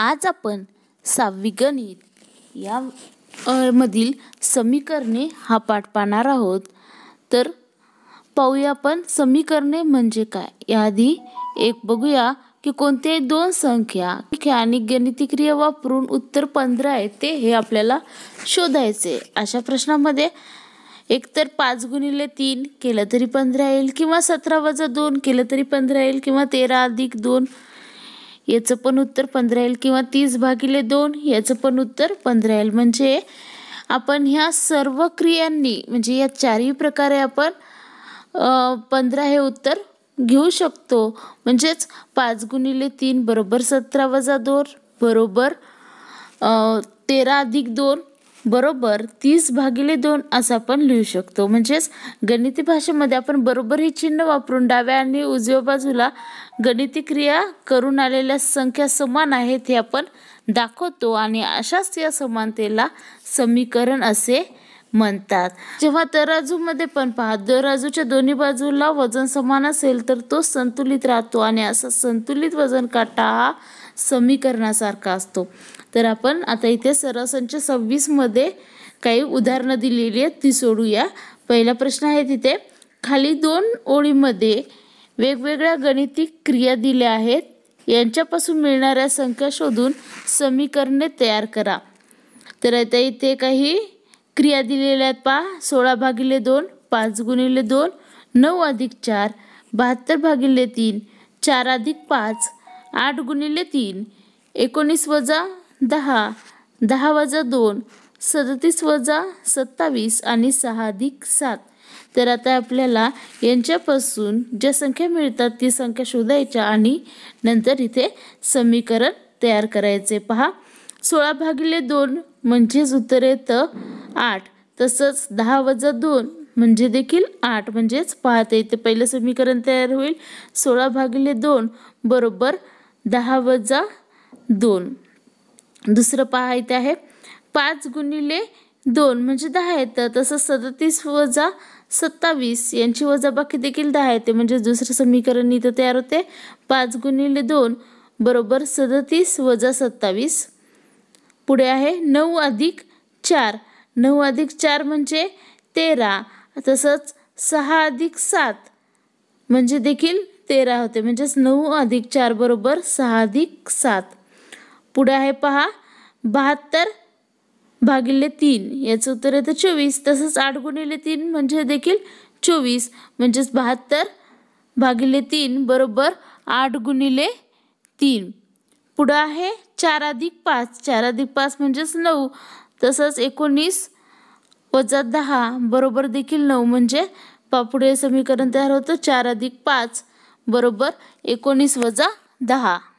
आज आपण सहावी गणित या मधील समीकरणे हा पाठ पाहणार आहोत तर पाहूया आपण समीकरणे म्हणजे काय याआधी एक बघूया की कोणत्याही दोन संख्या आणि गणिती क्रिया वापरून उत्तर पंधरा आहे ते हे आपल्याला शोधायचे अशा प्रश्नामध्ये एकतर पाच गुणिले तीन केलं तरी पंधरा येईल किंवा सतरा वजा दोन केलं तरी पंधरा येईल किंवा तेरा अधिक दोन याचं पण उत्तर पंधरा येईल किंवा तीस भागिले दोन याचं पण उत्तर पंधरा येईल म्हणजे आपण ह्या सर्व क्रियांनी म्हणजे या चारही प्रकारे आपण पंधरा हे उत्तर घेऊ शकतो म्हणजेच पाच गुणिले तीन बरोबर सतरा वजा दोन बरोबर तेरा अधिक दोन बरोबर तीस भागिले दोन असं आपण लिहू शकतो म्हणजेच गणिती भाषेमध्ये आपण बरोबर हे चिन्ह वापरून डाव्या आणि उजव्या बाजूला गणिती क्रिया करून आलेल्या संख्या समान आहेत हे आपण दाखवतो आणि अशाच या समानतेला समीकरण असे म्हणतात जेव्हा तराजूमध्ये पण पहा दराजूच्या दोन्ही बाजूला वजन समान असेल तर तो संतुलित राहतो आणि असा संतुलित वजन काटा हा समीकरणासारखा असतो तर आपण आता इथे सरासांच्या सव्वीसमध्ये काही उदाहरणं दिलेली आहेत ती सोडूया पहिला प्रश्न आहे तिथे खाली दोन ओळीमध्ये वेगवेगळ्या गणितिक क्रिया दिल्या आहेत यांच्यापासून मिळणाऱ्या संख्या शोधून समीकरणे तयार करा तर आता इथे काही क्रिया दिलेल्या आहेत पहा सोळा भागिले दोन पाच गुणिले दोन नऊ अधिक चार बहात्तर भागिले तीन चार अधिक पाच आठ गुणिले तीन एकोणीस वजा दहा दहा वजा दोन सदतीस वजा सत्तावीस आणि सहा अधिक सात तर आता आपल्याला यांच्यापासून ज्या संख्या मिळतात ती संख्या शोधायच्या आणि नंतर इथे समीकरण तयार करायचे पहा सोळा भागिले दोन म्हणजेच उत्तर येतं आठ तसंच दहा वजा दोन म्हणजे देखील आठ म्हणजेच पाहते इथे पहिलं समीकरण तयार होईल सोळा भागिले दोन बरोबर दहा वजा दोन दुसरं पाहायचं आहे पाच गुणिले दोन म्हणजे दहा येतं तसंच सदतीस वजा सत्तावीस यांची वजा बाकी देखील दहा येते म्हणजे दुसरं समीकरण इथं तयार होते पाच गुणिले दोन बरोबर सदतीस वजा सत्तावीस पुढे आहे नऊ अधिक चार नऊ अधिक चार म्हणजे तेरा तसंच सहा अधिक सात म्हणजे देखील तेरा होते म्हणजेच नऊ अधिक चार बरोबर सहा अधिक सात पुढं आहे पहा बहात्तर भागिले तीन याचं उत्तर येतं चोवीस तसंच आठ गुणिले तीन म्हणजे देखील चोवीस म्हणजेच बहात्तर भागिले तीन बरोबर आठ गुणिले तीन पुढं आहे चार अधिक पाच चार अधिक पाच म्हणजेच नऊ तसंच एकोणीस वजा दहा बरोबर देखील नऊ म्हणजे पुढे समीकरण तयार होतं चार अधिक पाच बरोबर एकोणीस वजा दहा